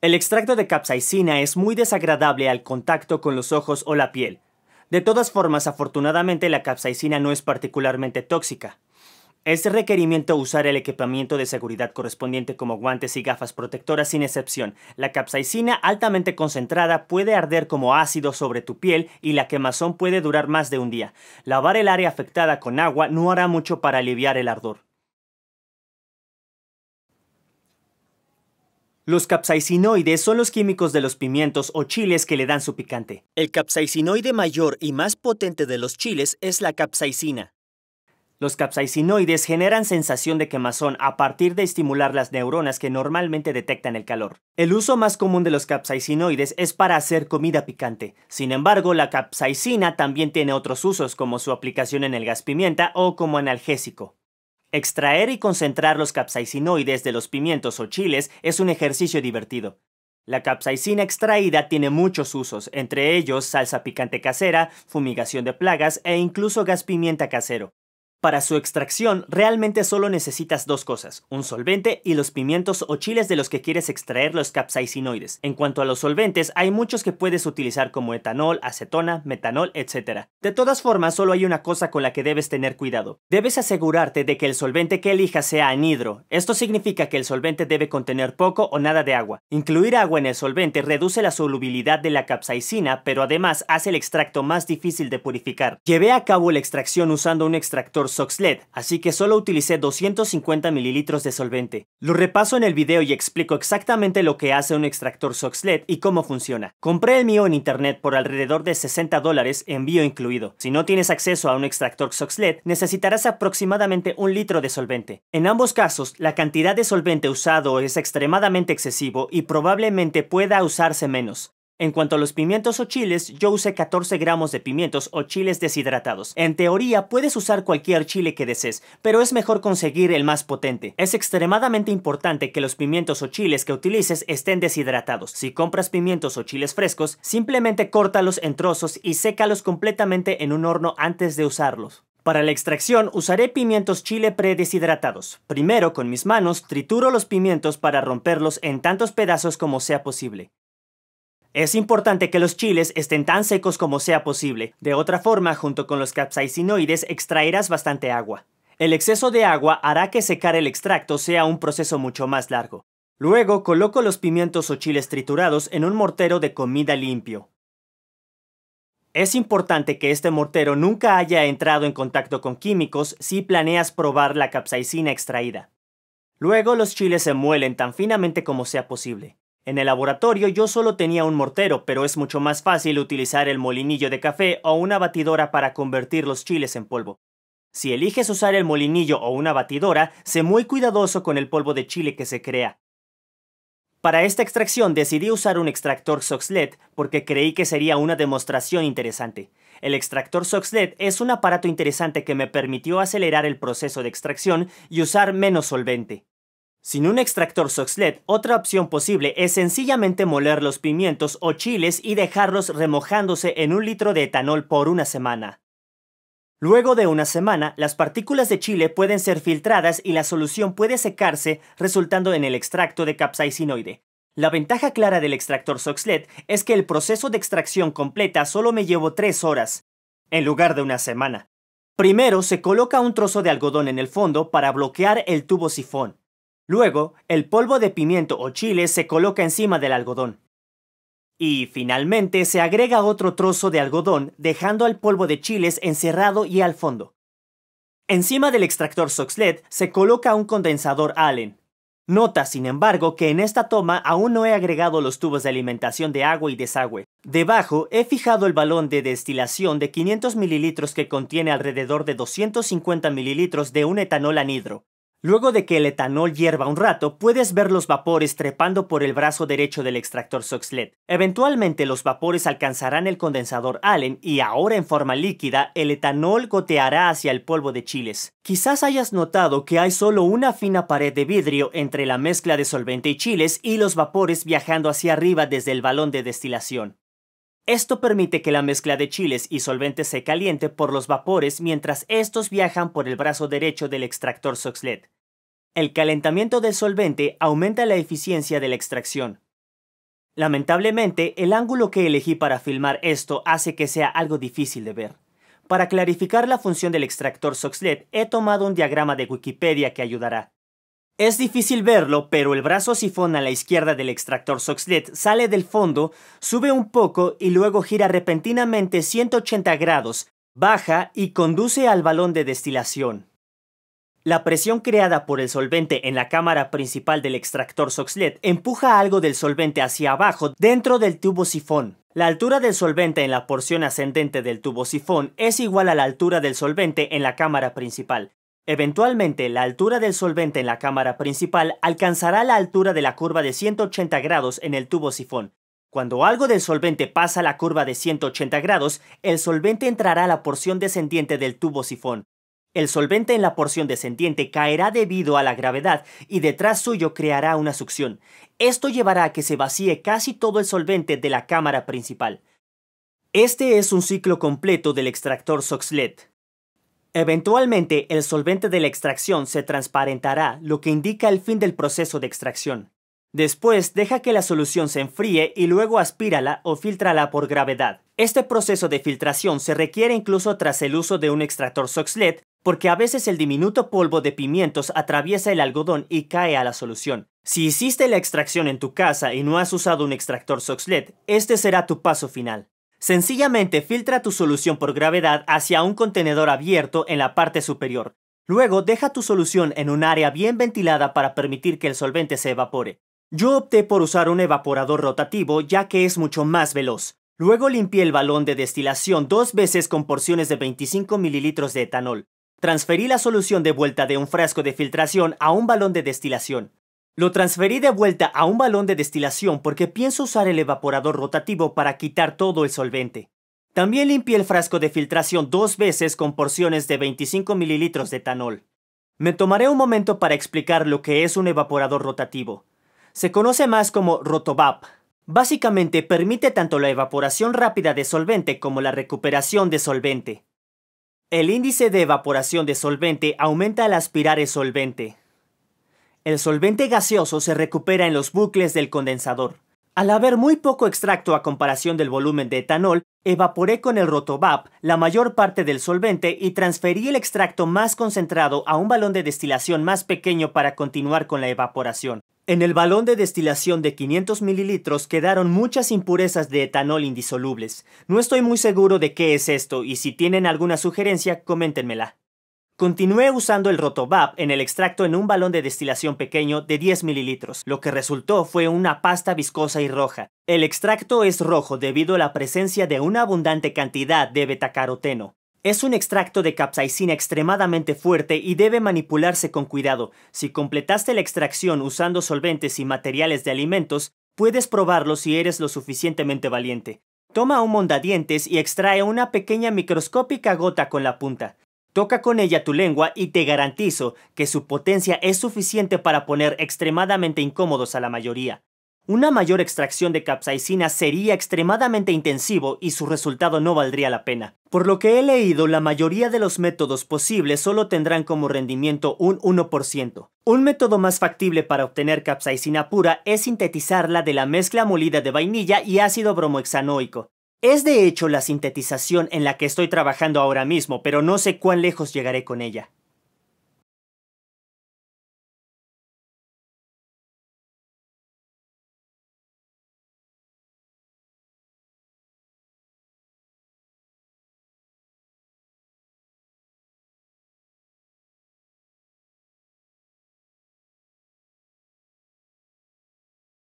El extracto de capsaicina es muy desagradable al contacto con los ojos o la piel. De todas formas, afortunadamente la capsaicina no es particularmente tóxica. Es requerimiento usar el equipamiento de seguridad correspondiente como guantes y gafas protectoras sin excepción. La capsaicina altamente concentrada puede arder como ácido sobre tu piel y la quemazón puede durar más de un día. Lavar el área afectada con agua no hará mucho para aliviar el ardor. Los capsaicinoides son los químicos de los pimientos o chiles que le dan su picante. El capsaicinoide mayor y más potente de los chiles es la capsaicina. Los capsaicinoides generan sensación de quemazón a partir de estimular las neuronas que normalmente detectan el calor. El uso más común de los capsaicinoides es para hacer comida picante. Sin embargo, la capsaicina también tiene otros usos como su aplicación en el gas pimienta o como analgésico. Extraer y concentrar los capsaicinoides de los pimientos o chiles es un ejercicio divertido. La capsaicina extraída tiene muchos usos, entre ellos salsa picante casera, fumigación de plagas e incluso gas pimienta casero. Para su extracción realmente solo necesitas dos cosas, un solvente y los pimientos o chiles de los que quieres extraer los capsaicinoides. En cuanto a los solventes, hay muchos que puedes utilizar como etanol, acetona, metanol, etc. De todas formas, solo hay una cosa con la que debes tener cuidado. Debes asegurarte de que el solvente que elijas sea anhidro. Esto significa que el solvente debe contener poco o nada de agua. Incluir agua en el solvente reduce la solubilidad de la capsaicina, pero además hace el extracto más difícil de purificar. Llevé a cabo la extracción usando un extractor Soxled, así que solo utilicé 250 mililitros de solvente. Lo repaso en el video y explico exactamente lo que hace un extractor Soxled y cómo funciona. Compré el mío en internet por alrededor de 60 dólares, envío incluido. Si no tienes acceso a un extractor Soxled, necesitarás aproximadamente un litro de solvente. En ambos casos, la cantidad de solvente usado es extremadamente excesivo y probablemente pueda usarse menos. En cuanto a los pimientos o chiles, yo usé 14 gramos de pimientos o chiles deshidratados. En teoría, puedes usar cualquier chile que desees, pero es mejor conseguir el más potente. Es extremadamente importante que los pimientos o chiles que utilices estén deshidratados. Si compras pimientos o chiles frescos, simplemente córtalos en trozos y sécalos completamente en un horno antes de usarlos. Para la extracción usaré pimientos chile predeshidratados. Primero con mis manos trituro los pimientos para romperlos en tantos pedazos como sea posible. Es importante que los chiles estén tan secos como sea posible, de otra forma, junto con los capsaicinoides, extraerás bastante agua. El exceso de agua hará que secar el extracto sea un proceso mucho más largo. Luego coloco los pimientos o chiles triturados en un mortero de comida limpio. Es importante que este mortero nunca haya entrado en contacto con químicos si planeas probar la capsaicina extraída. Luego los chiles se muelen tan finamente como sea posible. En el laboratorio yo solo tenía un mortero, pero es mucho más fácil utilizar el molinillo de café o una batidora para convertir los chiles en polvo. Si eliges usar el molinillo o una batidora, sé muy cuidadoso con el polvo de chile que se crea. Para esta extracción decidí usar un extractor Soxlet porque creí que sería una demostración interesante. El extractor Soxlet es un aparato interesante que me permitió acelerar el proceso de extracción y usar menos solvente. Sin un extractor Soxlet, otra opción posible es sencillamente moler los pimientos o chiles y dejarlos remojándose en un litro de etanol por una semana. Luego de una semana, las partículas de chile pueden ser filtradas y la solución puede secarse resultando en el extracto de capsaicinoide. La ventaja clara del extractor Soxlet es que el proceso de extracción completa solo me llevó tres horas, en lugar de una semana. Primero se coloca un trozo de algodón en el fondo para bloquear el tubo sifón. Luego, el polvo de pimiento o chiles se coloca encima del algodón. Y finalmente se agrega otro trozo de algodón dejando al polvo de chiles encerrado y al fondo. Encima del extractor Soxlet se coloca un condensador Allen. Nota, sin embargo, que en esta toma aún no he agregado los tubos de alimentación de agua y desagüe. Debajo he fijado el balón de destilación de 500 ml que contiene alrededor de 250 ml de un etanol anidro. Luego de que el etanol hierva un rato, puedes ver los vapores trepando por el brazo derecho del extractor Soxlet. Eventualmente los vapores alcanzarán el condensador Allen y ahora en forma líquida, el etanol goteará hacia el polvo de chiles. Quizás hayas notado que hay solo una fina pared de vidrio entre la mezcla de solvente y chiles y los vapores viajando hacia arriba desde el balón de destilación. Esto permite que la mezcla de chiles y solvente se caliente por los vapores mientras estos viajan por el brazo derecho del extractor Soxlet. El calentamiento del solvente aumenta la eficiencia de la extracción. Lamentablemente, el ángulo que elegí para filmar esto hace que sea algo difícil de ver. Para clarificar la función del extractor Soxlet, he tomado un diagrama de Wikipedia que ayudará. Es difícil verlo, pero el brazo sifón a la izquierda del extractor Soxlet sale del fondo, sube un poco y luego gira repentinamente 180 grados, baja y conduce al balón de destilación. La presión creada por el solvente en la cámara principal del extractor Soxlet empuja algo del solvente hacia abajo dentro del tubo sifón. La altura del solvente en la porción ascendente del tubo sifón es igual a la altura del solvente en la cámara principal. Eventualmente, la altura del solvente en la cámara principal alcanzará la altura de la curva de 180 grados en el tubo sifón. Cuando algo del solvente pasa la curva de 180 grados, el solvente entrará a la porción descendiente del tubo sifón. El solvente en la porción descendiente caerá debido a la gravedad y detrás suyo creará una succión. Esto llevará a que se vacíe casi todo el solvente de la cámara principal. Este es un ciclo completo del extractor Soxled. Eventualmente, el solvente de la extracción se transparentará, lo que indica el fin del proceso de extracción. Después, deja que la solución se enfríe y luego aspírala o filtrala por gravedad. Este proceso de filtración se requiere incluso tras el uso de un extractor Soxled, porque a veces el diminuto polvo de pimientos atraviesa el algodón y cae a la solución. Si hiciste la extracción en tu casa y no has usado un extractor Soxlet, este será tu paso final. Sencillamente filtra tu solución por gravedad hacia un contenedor abierto en la parte superior. Luego deja tu solución en un área bien ventilada para permitir que el solvente se evapore. Yo opté por usar un evaporador rotativo ya que es mucho más veloz. Luego limpié el balón de destilación dos veces con porciones de 25 mililitros de etanol. Transferí la solución de vuelta de un frasco de filtración a un balón de destilación. Lo transferí de vuelta a un balón de destilación porque pienso usar el evaporador rotativo para quitar todo el solvente. También limpié el frasco de filtración dos veces con porciones de 25 mililitros de etanol. Me tomaré un momento para explicar lo que es un evaporador rotativo. Se conoce más como rotovap. Básicamente permite tanto la evaporación rápida de solvente como la recuperación de solvente. El índice de evaporación de solvente aumenta al aspirar el solvente, el solvente gaseoso se recupera en los bucles del condensador. Al haber muy poco extracto a comparación del volumen de etanol, evaporé con el rotovap la mayor parte del solvente y transferí el extracto más concentrado a un balón de destilación más pequeño para continuar con la evaporación. En el balón de destilación de 500 mililitros quedaron muchas impurezas de etanol indisolubles. No estoy muy seguro de qué es esto y si tienen alguna sugerencia, coméntenmela. Continué usando el Rotovap en el extracto en un balón de destilación pequeño de 10 mililitros. Lo que resultó fue una pasta viscosa y roja. El extracto es rojo debido a la presencia de una abundante cantidad de betacaroteno. Es un extracto de capsaicina extremadamente fuerte y debe manipularse con cuidado. Si completaste la extracción usando solventes y materiales de alimentos, puedes probarlo si eres lo suficientemente valiente. Toma un mondadientes y extrae una pequeña microscópica gota con la punta. Toca con ella tu lengua y te garantizo que su potencia es suficiente para poner extremadamente incómodos a la mayoría. Una mayor extracción de capsaicina sería extremadamente intensivo y su resultado no valdría la pena. Por lo que he leído, la mayoría de los métodos posibles solo tendrán como rendimiento un 1%. Un método más factible para obtener capsaicina pura es sintetizarla de la mezcla molida de vainilla y ácido bromohexanoico. Es de hecho la sintetización en la que estoy trabajando ahora mismo, pero no sé cuán lejos llegaré con ella.